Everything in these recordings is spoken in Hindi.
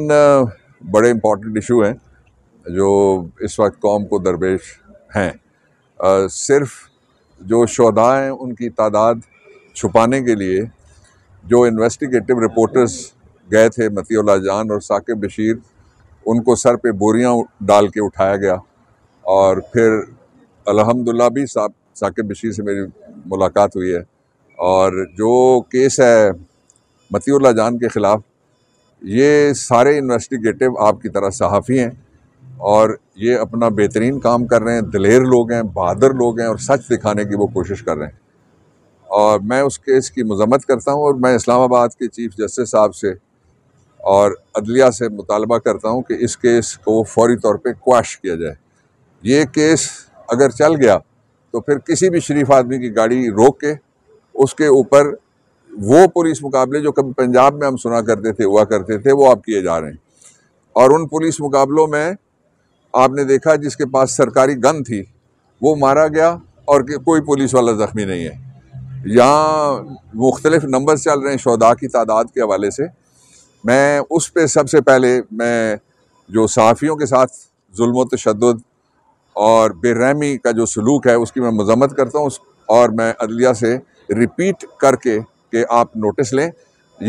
बड़े इम्पॉर्टेंट इशू हैं जो इस वक्त कौम को दरपेश हैं सिर्फ जो शहदा हैं उनकी तादाद छुपाने के लिए जो इन्वेस्टिगेटिव रिपोर्टर्स गए थे मतीउल्ला जान और साकिब बशीर उनको सर पे बोरियां डाल के उठाया गया और फिर अलहमदुल्ला भी साकिब बशीर से मेरी मुलाकात हुई है और जो केस है मतीउल्ला जान के ख़िलाफ़ ये सारे इन्वेस्टिगेटिव आपकी तरह सहाफ़ी हैं और ये अपना बेहतरीन काम कर रहे हैं दलेर लोग हैं बहादुर लोग हैं और सच दिखाने की वो कोशिश कर रहे हैं और मैं उस केस की मजम्मत करता हूँ और मैं इस्लामाबाद के चीफ़ जस्टिस साहब से और अदलिया से मुतालबा करता हूँ कि इस केस को फौरी तौर पर क्वाश किया जाए ये केस अगर चल गया तो फिर किसी भी शरीफ आदमी की गाड़ी रोक के उसके ऊपर वो पुलिस मुकाबले जो कभी पंजाब में हम सुना करते थे हुआ करते थे वो आप किए जा रहे हैं और उन पुलिस मुकाबलों में आपने देखा जिसके पास सरकारी गन थी वो मारा गया और कोई पुलिस वाला ज़ख्मी नहीं है यहाँ मुख्तलिफ नंबर चल रहे हैं शहदा की तादाद के हवाले से मैं उस पर सबसे पहले मैं जो सहाफ़ियों के साथ जुल्म तशद और बेरहमी का जो सलूक है उसकी मैं मजम्मत करता हूँ और मैं अदलिया से रिपीट करके कि आप नोटिस लें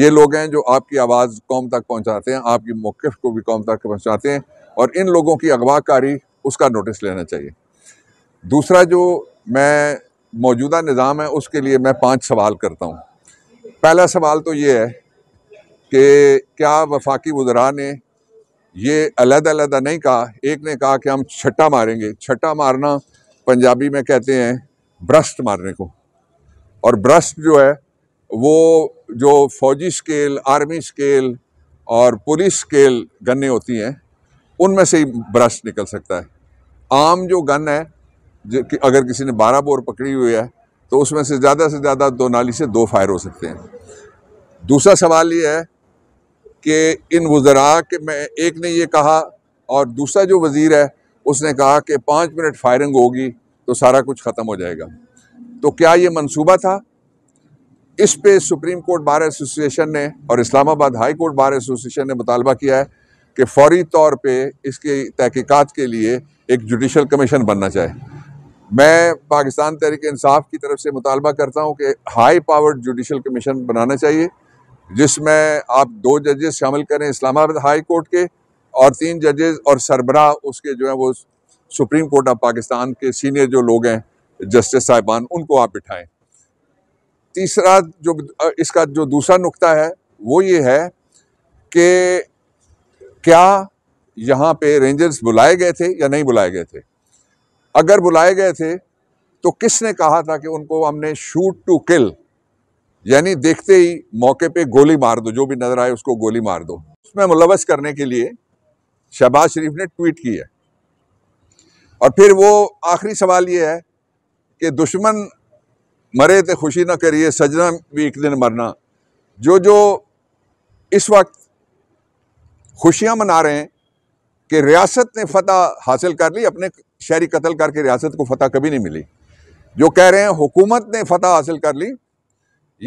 ये लोग हैं जो आपकी आवाज़ कौम तक पहुंचाते हैं आपकी मौक़ को भी कौम तक पहुंचाते हैं और इन लोगों की अगवाकारी उसका नोटिस लेना चाहिए दूसरा जो मैं मौजूदा निज़ाम है उसके लिए मैं पाँच सवाल करता हूँ पहला सवाल तो ये है कि क्या वफाकी वजरा ने ये अलग-अलग नहीं कहा एक ने कहा कि हम छट्टा मारेंगे छट्टा मारना पंजाबी में कहते हैं ब्रस्ट मारने को और ब्रस्ट जो है वो जो फौजी स्केल आर्मी स्केल और पुलिस स्केल गन्ने होती हैं उनमें से ही ब्रश निकल सकता है आम जो गन है जो कि अगर किसी ने बारह बोर पकड़ी हुई है तो उसमें से ज़्यादा से ज़्यादा दो नाली से दो फायर हो सकते हैं दूसरा सवाल ये है कि इन वज़रा के मैं एक ने ये कहा और दूसरा जो वज़ीर है उसने कहा कि पाँच मिनट फायरिंग होगी तो सारा कुछ ख़त्म हो जाएगा तो क्या ये मनसूबा था इस पे सुप्रीम कोर्ट बार एसोसिएशन ने और Islamabad high court bar association ने मुतालबा किया है कि फौरी तौर पे इसकी तहकीकात के लिए एक जुडिशल कमीशन बनना चाहिए मैं पाकिस्तान तहरीक इंसाफ की तरफ से मुतालबा करता हूँ कि हाई पावर्ड जुडिशल कमीशन बनाना चाहिए जिसमें आप दो जजेस शामिल करें इस्लामाबाद हाई कोर्ट के और तीन जजेस और सरबराह उसके जो है वो सुप्रीम कोर्ट ऑफ पाकिस्तान के सीनियर जो लोग हैं जस्टिस साहिबान उनको आप बिठाएं तीसरा जो इसका जो दूसरा नुक्ता है वो ये है कि क्या यहाँ पे रेंजर्स बुलाए गए थे या नहीं बुलाए गए थे अगर बुलाए गए थे तो किसने कहा था कि उनको हमने शूट टू किल यानी देखते ही मौके पे गोली मार दो जो भी नज़र आए उसको गोली मार दो उसमें मुलवस करने के लिए शहबाज शरीफ ने ट्वीट किया और फिर वो आखिरी सवाल ये है कि दुश्मन मरे तो खुशी ना करिए सजना भी एक दिन मरना जो जो इस वक्त खुशियाँ मना रहे हैं कि रियासत ने फतह हासिल कर ली अपने शहरी कत्ल करके रियासत को फतह कभी नहीं मिली जो कह रहे हैं हुकूमत ने फतह हासिल कर ली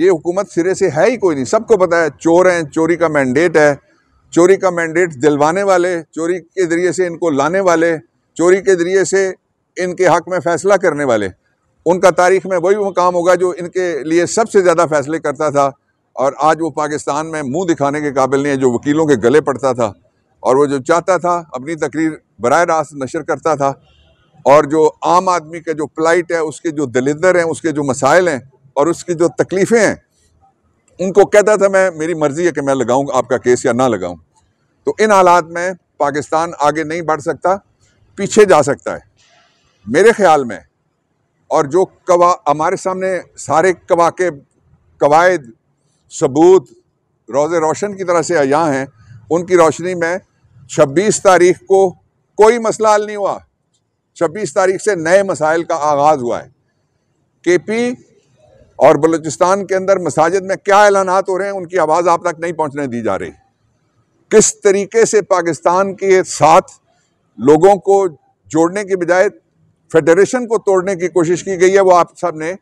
ये हुकूमत सिरे से है ही कोई नहीं सबको पता है चोर हैं चोरी का मैंडेट है चोरी का मैंडेट दिलवाने वाले चोरी के ज़रिए से इनको लाने वाले चोरी के ज़रिए से इनके हक में फ़ैसला करने वाले उनका तारीख में वही मुकाम होगा जो इनके लिए सबसे ज़्यादा फैसले करता था और आज वो पाकिस्तान में मुंह दिखाने के काबिल नहीं है जो वकीलों के गले पड़ता था और वो जो चाहता था अपनी तकरीर बर रास्त नशर करता था और जो आम आदमी का जो प्लाइट है उसके जो दलिंदर हैं उसके जो मसाइल हैं और उसकी जो तकलीफ़ें हैं उनको कहता था मैं मेरी मर्ज़ी है कि मैं लगाऊँ आपका केस या ना लगाऊँ तो इन हालात में पाकिस्तान आगे नहीं बढ़ सकता पीछे जा सकता है मेरे ख्याल में और जो कवा हमारे सामने सारे कवा के कवायद सबूत रोज़ रोशन की तरह से यहाँ हैं उनकी रोशनी में 26 तारीख को कोई मसला हल नहीं हुआ 26 तारीख से नए मसाइल का आगाज़ हुआ है के पी और बलूचिस्तान के अंदर मसाजिद में क्या ऐलान हो रहे हैं उनकी आवाज़ आप तक नहीं पहुँचने दी जा रही किस तरीके से पाकिस्तान के साथ लोगों को जोड़ने के बजाय फेडरेशन को तोड़ने की कोशिश की गई है वो आप सब ने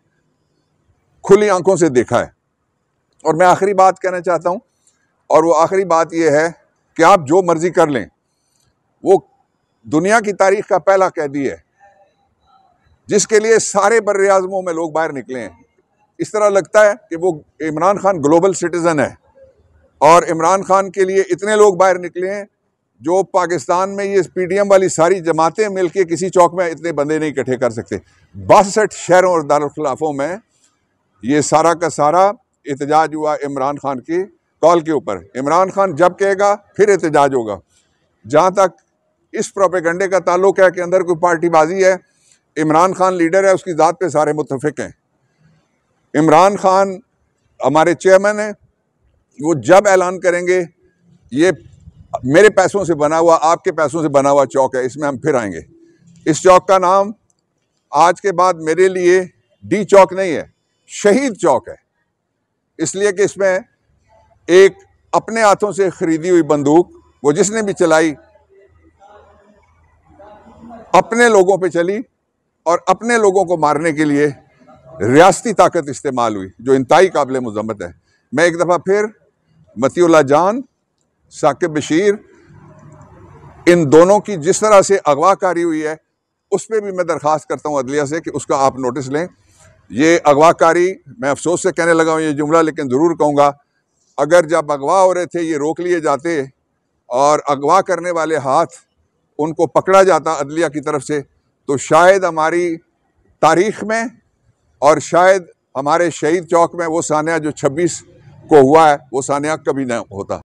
खुली आंखों से देखा है और मैं आखिरी बात कहना चाहता हूँ और वो आखिरी बात ये है कि आप जो मर्ज़ी कर लें वो दुनिया की तारीख का पहला कैदी है जिसके लिए सारे बर आजमों में लोग बाहर निकले हैं इस तरह लगता है कि वो इमरान खान ग्लोबल सिटीज़न है और इमरान खान के लिए इतने लोग बाहर निकले हैं जो पाकिस्तान में ये पीडीएम वाली सारी जमातें मिलके किसी चौक में इतने बंदे नहीं इकट्ठे कर सकते बासठ शहरों और दारखिलाफ़ों में ये सारा का सारा एहतजाज हुआ इमरान खान की कॉल के ऊपर इमरान खान जब कहेगा फिर एहतजाज होगा जहाँ तक इस प्रोपेगंडे का ताल्लुक है कि अंदर कोई पार्टीबाजी है इमरान खान लीडर है उसकी ज़ात पे सारे मुतफिक हैं इमरान खान हमारे चेयरमैन हैं वो जब ऐलान करेंगे ये मेरे पैसों से बना हुआ आपके पैसों से बना हुआ चौक है इसमें हम फिर आएंगे इस चौक का नाम आज के बाद मेरे लिए डी चौक नहीं है शहीद चौक है इसलिए कि इसमें एक अपने हाथों से खरीदी हुई बंदूक वो जिसने भी चलाई अपने लोगों पे चली और अपने लोगों को मारने के लिए रियासती ताकत इस्तेमाल हुई जो इंतई काबिल मजम्मत है मैं एक दफ़ा फिर मतियला जान साकिब बशीर इन दोनों की जिस तरह से अगवाकारी हुई है उस पर भी मैं दरख्वास्त करता हूँ अदलिया से कि उसका आप नोटिस लें ये अगवाकारी मैं अफसोस से कहने लगा हूँ ये जुमला लेकिन ज़रूर कहूँगा अगर जब अगवा हो रहे थे ये रोक लिए जाते और अगवा करने वाले हाथ उनको पकड़ा जाता अदलिया की तरफ से तो शायद हमारी तारीख में और शायद हमारे शहीद चौक में वो सानिया जो 26 को हुआ है वो सानिया कभी ना होता